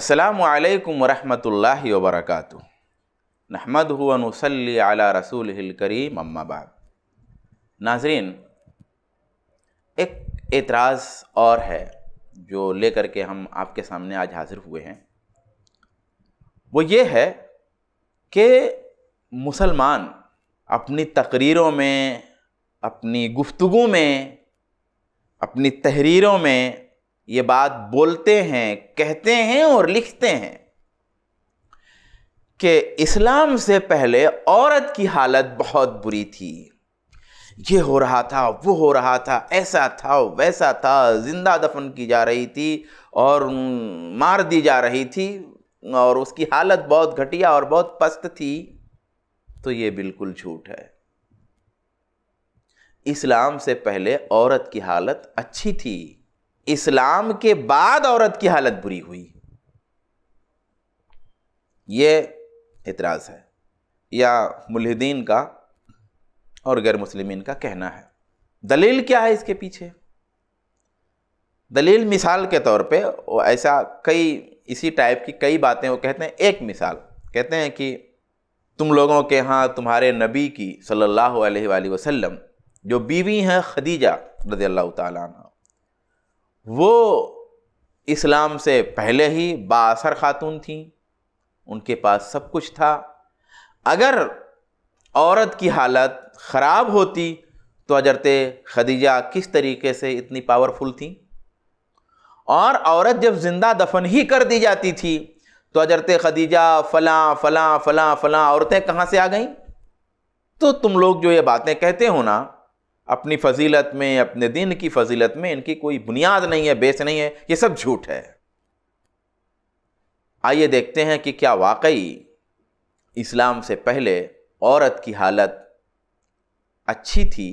असलकम वरहमल वबरक नहमद हुसली आला रसूल करीम अम्माबाद नाजरीन एक एतराज़ और है जो लेकर के हम आपके सामने आज हाज़िर हुए हैं वो ये है कि मुसलमान अपनी तकरीरों में अपनी गुफ्तु में अपनी तहरीरों में ये बात बोलते हैं कहते हैं और लिखते हैं कि इस्लाम से पहले औरत की हालत बहुत बुरी थी ये हो रहा था वो हो रहा था ऐसा था वैसा था ज़िंदा दफन की जा रही थी और मार दी जा रही थी और उसकी हालत बहुत घटिया और बहुत पस्त थी तो ये बिल्कुल झूठ है इस्लाम से पहले औरत की हालत अच्छी थी इस्लाम के बाद औरत की हालत बुरी हुई ये इतराज़ है या मुलहदीन का और गैर मुसलिमीन का कहना है दलील क्या है इसके पीछे दलील मिसाल के तौर पे ऐसा कई इसी टाइप की कई बातें वो कहते हैं एक मिसाल कहते हैं कि तुम लोगों के यहाँ तुम्हारे नबी की सल्लल्लाहु अलैहि वसल्लम जो बीवी हैं खदीजा रज़ी अल्लाह वो इस्लाम से पहले ही बासर खातून थी उनके पास सब कुछ था अगर औरत की हालत ख़राब होती तो हजरत खदीजा किस तरीके से इतनी पावरफुल थी और औरत जब ज़िंदा दफन ही कर दी जाती थी तो हजरत खदीजा फ़लाँ फ़लाँ फ़लाँ फ़लाँ औरतें कहाँ से आ गईं तो तुम लोग जो ये बातें कहते हो ना अपनी फजीलत में अपने दिन की फजीलत में इनकी कोई बुनियाद नहीं है बेस नहीं है ये सब झूठ है आइए देखते हैं कि क्या वाकई इस्लाम से पहले औरत की हालत अच्छी थी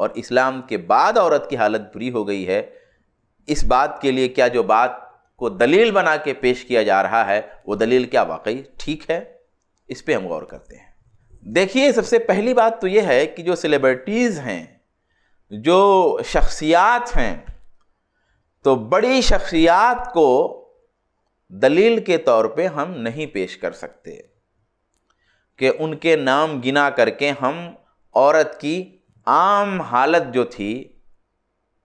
और इस्लाम के बाद औरत की हालत बुरी हो गई है इस बात के लिए क्या जो बात को दलील बना के पेश किया जा रहा है वो दलील क्या वाकई ठीक है इस पर हम गौर करते हैं देखिए सबसे पहली बात तो ये है कि जो सेलिब्रिटीज़ हैं जो शख्सियात हैं तो बड़ी शख्सियात को दलील के तौर पे हम नहीं पेश कर सकते कि उनके नाम गिना करके हम औरत की आम हालत जो थी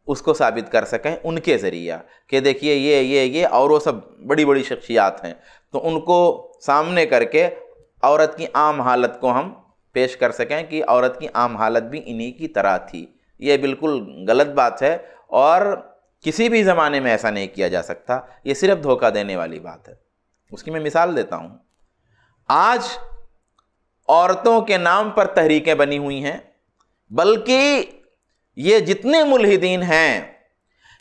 उसको साबित कर सकें उनके ज़रिया कि देखिए ये ये ये और वो सब बड़ी बड़ी शख्सियात हैं तो उनको सामने करके औरत की आम हालत को हम पेश कर सकें कि औरत की आम हालत भी इन्हीं की तरह थी ये बिल्कुल गलत बात है और किसी भी ज़माने में ऐसा नहीं किया जा सकता ये सिर्फ धोखा देने वाली बात है उसकी मैं मिसाल देता हूँ आज औरतों के नाम पर तहरीकें बनी हुई हैं बल्कि ये जितने मुलहिदीन हैं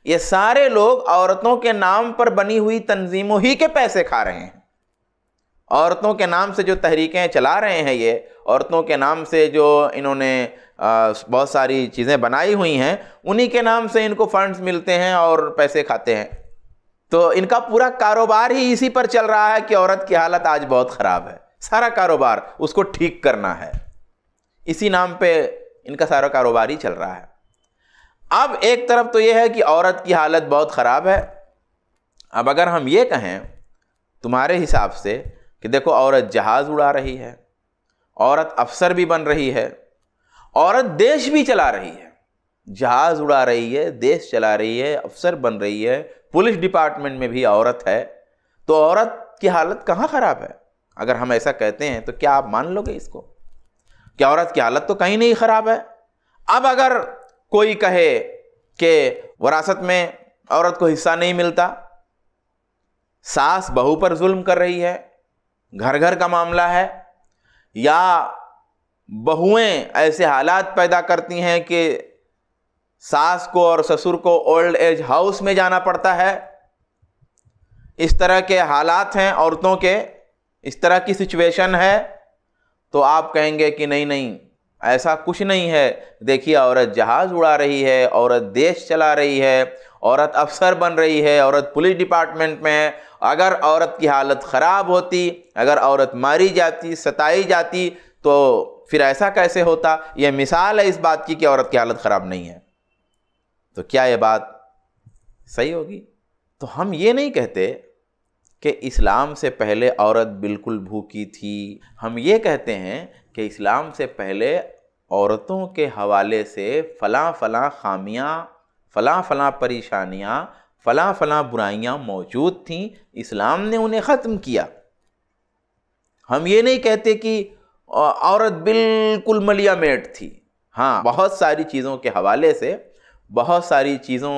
ये सारे लोग औरतों के नाम पर बनी हुई तंजीमों ही के पैसे खा रहे हैं औरतों के नाम से जो तहरीकें चला रहे हैं ये औरतों के नाम से जो इन्होंने बहुत सारी चीज़ें बनाई हुई हैं उन्हीं के नाम से इनको फंड्स मिलते हैं और पैसे खाते हैं तो इनका पूरा कारोबार ही इसी पर चल रहा है कि औरत की हालत आज बहुत ख़राब है सारा कारोबार उसको ठीक करना है इसी नाम पे इनका सारा कारोबार ही चल रहा है अब एक तरफ तो यह है कि औरत की हालत बहुत ख़राब है अब अगर हम ये कहें तुम्हारे हिसाब से कि देखो औरत जहाज़ उड़ा रही है औरत अफसर भी बन रही है औरत देश भी चला रही है जहाज़ उड़ा रही है देश चला रही है अफसर बन रही है पुलिस डिपार्टमेंट में भी औरत है तो औरत की हालत कहाँ ख़राब है अगर हम ऐसा कहते हैं तो क्या आप मान लोगे इसको कि औरत की हालत तो कहीं नहीं ख़राब है अब अगर कोई कहे कि वरासत में औरत को हिस्सा नहीं मिलता सास बहू पर जुल्म कर रही है घर घर का मामला है या बहुएं ऐसे हालात पैदा करती हैं कि सास को और ससुर को ओल्ड एज हाउस में जाना पड़ता है इस तरह के हालात हैं औरतों के इस तरह की सिचुएशन है तो आप कहेंगे कि नहीं नहीं ऐसा कुछ नहीं है देखिए औरत जहाज़ उड़ा रही है औरत देश चला रही है औरत अफसर बन रही है औरत पुलिस डिपार्टमेंट में है अगर औरत की हालत ख़राब होती अगर औरत मारी जाती सताई जाती तो फिर ऐसा कैसे होता यह मिसाल है इस बात की कि औरत की हालत ख़राब नहीं है तो क्या ये बात सही होगी तो हम ये नहीं कहते कि इस्लाम से पहले औरत बिल्कुल भूखी थी हम ये कहते हैं कि इस्लाम से पहले औरतों के हवाले से फ़लाँ फ़लाँ खामियाँ फ़लाँ फ़लाँ परेशानियाँ फ़ला फ़ला बुराइयाँ मौजूद थीं इस्लाम ने उन्हें ख़त्म किया हम ये नहीं कहते कि औरत बिल्कुल मलिया मेट थी हाँ बहुत सारी चीज़ों के हवाले से बहुत सारी चीज़ों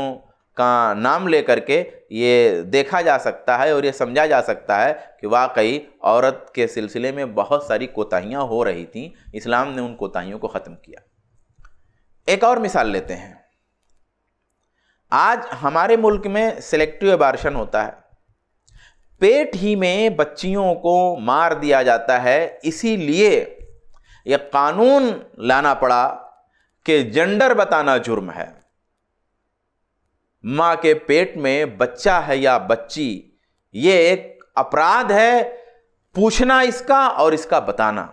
का नाम ले करके ये देखा जा सकता है और ये समझा जा सकता है कि वाकई औरत के सिलसिले में बहुत सारी कोताहियाँ हो रही थीं इस्लाम ने उन कोताहियों को ख़त्म किया एक और मिसाल लेते हैं आज हमारे मुल्क में सेलेक्टिव एबार्शन होता है पेट ही में बच्चियों को मार दिया जाता है इसीलिए यह कानून लाना पड़ा कि जेंडर बताना जुर्म है माँ के पेट में बच्चा है या बच्ची ये एक अपराध है पूछना इसका और इसका बताना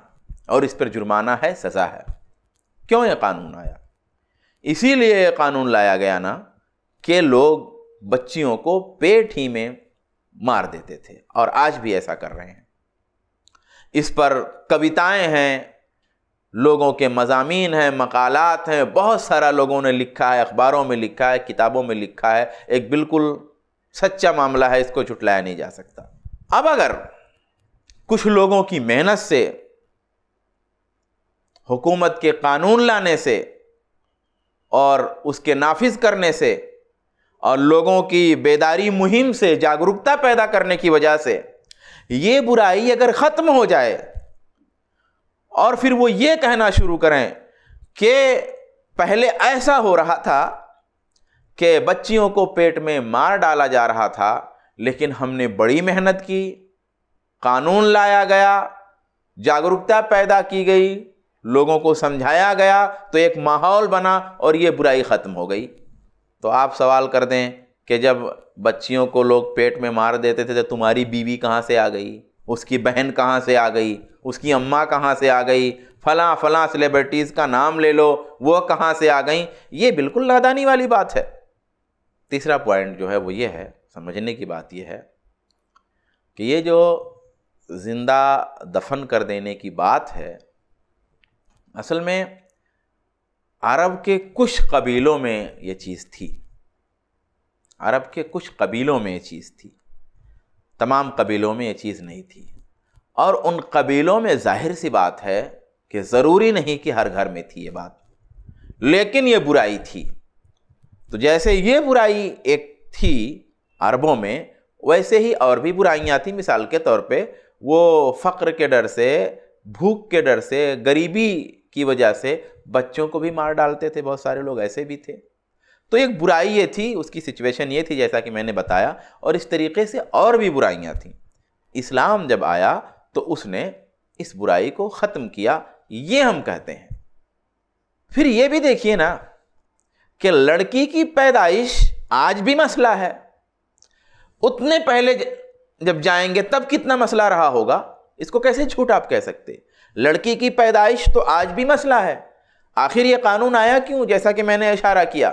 और इस पर जुर्माना है सज़ा है क्यों यह कानून आया इसीलिए यह कानून लाया गया ना के लोग बच्चियों को पेट ही में मार देते थे और आज भी ऐसा कर रहे हैं इस पर कविताएं हैं लोगों के मजामी हैं मकालत हैं बहुत सारा लोगों ने लिखा है अखबारों में लिखा है किताबों में लिखा है एक बिल्कुल सच्चा मामला है इसको छुटलाया नहीं जा सकता अब अगर कुछ लोगों की मेहनत से हुकूमत के कानून लाने से और उसके नाफिज करने से और लोगों की बेदारी मुहिम से जागरूकता पैदा करने की वजह से ये बुराई अगर ख़त्म हो जाए और फिर वो ये कहना शुरू करें कि पहले ऐसा हो रहा था कि बच्चियों को पेट में मार डाला जा रहा था लेकिन हमने बड़ी मेहनत की कानून लाया गया जागरूकता पैदा की गई लोगों को समझाया गया तो एक माहौल बना और ये बुराई ख़त्म हो गई तो आप सवाल कर दें कि जब बच्चियों को लोग पेट में मार देते थे तो तुम्हारी बीवी कहाँ से आ गई उसकी बहन कहाँ से आ गई उसकी अम्मा कहाँ से आ गई फ़लाँ फ़लाँ सेलिब्रिटीज़ का नाम ले लो वो कहाँ से आ गई ये बिल्कुल नादानी वाली बात है तीसरा पॉइंट जो है वो ये है समझने की बात यह है कि ये जो ज़िंदा दफन कर देने की बात है असल में अरब के कुछ कबीलों में ये चीज़ थी अरब के कुछ कबीलों में ये चीज़ थी तमाम कबीलों में ये चीज़ नहीं थी और उन कबीलों में जाहिर सी बात है कि ज़रूरी नहीं कि हर घर में थी ये बात लेकिन ये बुराई थी तो जैसे ये बुराई एक थी अरबों में वैसे ही और भी बुराइयाँ थी मिसाल के तौर पे वो फ़क्र के डर से भूख के डर से गरीबी की वजह से बच्चों को भी मार डालते थे बहुत सारे लोग ऐसे भी थे तो एक बुराई ये थी उसकी सिचुएशन ये थी जैसा कि मैंने बताया और इस तरीके से और भी बुराइयाँ थीं इस्लाम जब आया तो उसने इस बुराई को ख़त्म किया ये हम कहते हैं फिर ये भी देखिए ना कि लड़की की पैदाइश आज भी मसला है उतने पहले जब जाएंगे तब कितना मसला रहा होगा इसको कैसे झूठ आप कह सकते लड़की की पैदाइश तो आज भी मसला है आखिर ये कानून आया क्यों जैसा कि मैंने इशारा किया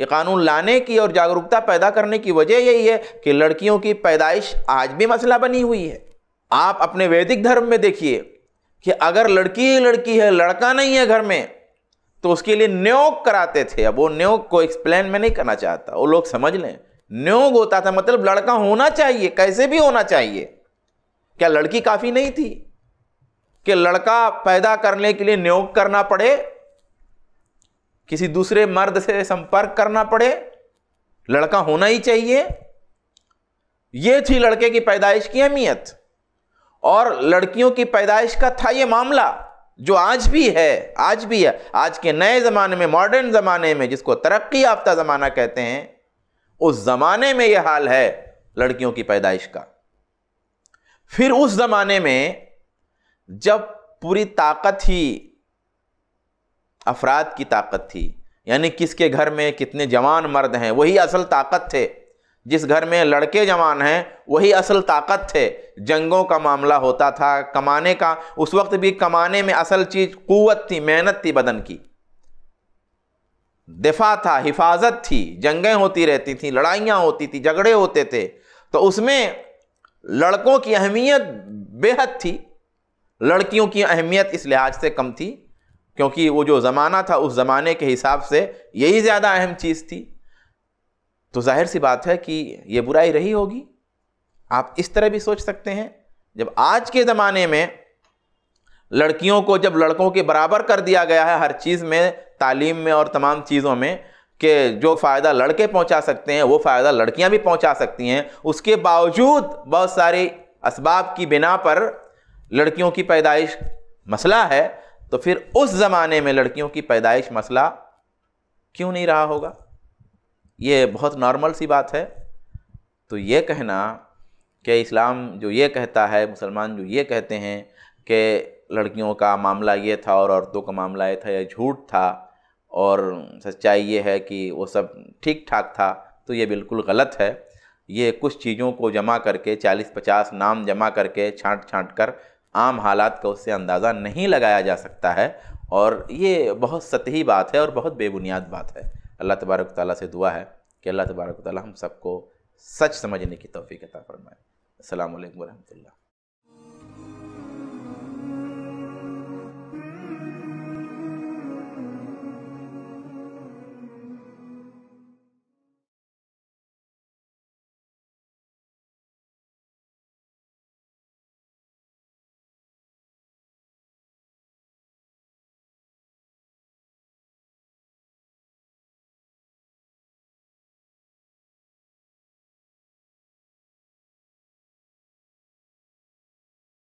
ये कानून लाने की और जागरूकता पैदा करने की वजह यही है कि लड़कियों की पैदाइश आज भी मसला बनी हुई है आप अपने वैदिक धर्म में देखिए कि अगर लड़की ही लड़की है लड़का नहीं है घर में तो उसके लिए न्योग कराते थे अब वो न्योग को एक्सप्लेन में नहीं करना चाहता वो लोग समझ लें न्योग होता था मतलब लड़का होना चाहिए कैसे भी होना चाहिए क्या लड़की काफ़ी नहीं थी कि लड़का पैदा करने के लिए नियोग करना पड़े किसी दूसरे मर्द से संपर्क करना पड़े लड़का होना ही चाहिए यह थी लड़के की पैदाइश की अहमियत और लड़कियों की पैदाइश का था ये मामला जो आज भी है आज भी है आज के नए ज़माने में मॉडर्न ज़माने में जिसको तरक्की याफ्ता ज़माना कहते हैं उस ज़माने में यह हाल है लड़कियों की पैदाइश का फिर उस ज़माने में जब पूरी ताकत ही अफराद की ताकत थी यानी किसके घर में कितने जवान मर्द हैं वही असल ताकत थे जिस घर में लड़के जवान हैं वही असल ताकत थे जंगों का मामला होता था कमाने का उस वक्त भी कमाने में असल चीज़ क़वत थी मेहनत थी बदन की दिफा था हिफाजत थी जंगें होती रहती थी लड़ाइयाँ होती थी झगड़े होते थे तो उसमें लड़कों की अहमियत बेहद थी लड़कियों की अहमियत इस लिहाज से कम थी क्योंकि वो जो ज़माना था उस ज़माने के हिसाब से यही ज़्यादा अहम चीज़ थी तो जाहिर सी बात है कि ये बुराई रही होगी आप इस तरह भी सोच सकते हैं जब आज के ज़माने में लड़कियों को जब लड़कों के बराबर कर दिया गया है हर चीज़ में तालीम में और तमाम चीज़ों में कि जो फ़ायदा लड़के पहुंचा सकते हैं वो फ़ायदा लड़कियां भी पहुंचा सकती हैं उसके बावजूद बहुत सारे इसबाब की बिना पर लड़कियों की पैदाइश मसला है तो फिर उस ज़माने में लड़कियों की पैदाइश मसला क्यों नहीं रहा होगा ये बहुत नॉर्मल सी बात है तो ये कहना कि इस्लाम जो ये कहता है मुसलमान जो ये कहते हैं कि लड़कियों का मामला ये था और औरतों का मामला ये था यह झूठ था और सच्चाई ये है कि वो सब ठीक ठाक था तो ये बिल्कुल गलत है ये कुछ चीज़ों को जमा करके 40-50 नाम जमा करके छांट छांट कर आम हालात का उससे अंदाज़ा नहीं लगाया जा सकता है और ये बहुत सतही बात है और बहुत बेबुनियाद बात है अल्लाह तबारक ताली से दुआ है कि अल्लाह तबारक ताली हम सबको सच समझने की तोफ़ी अता फ़रमाए अल्लाम वरहमल्ला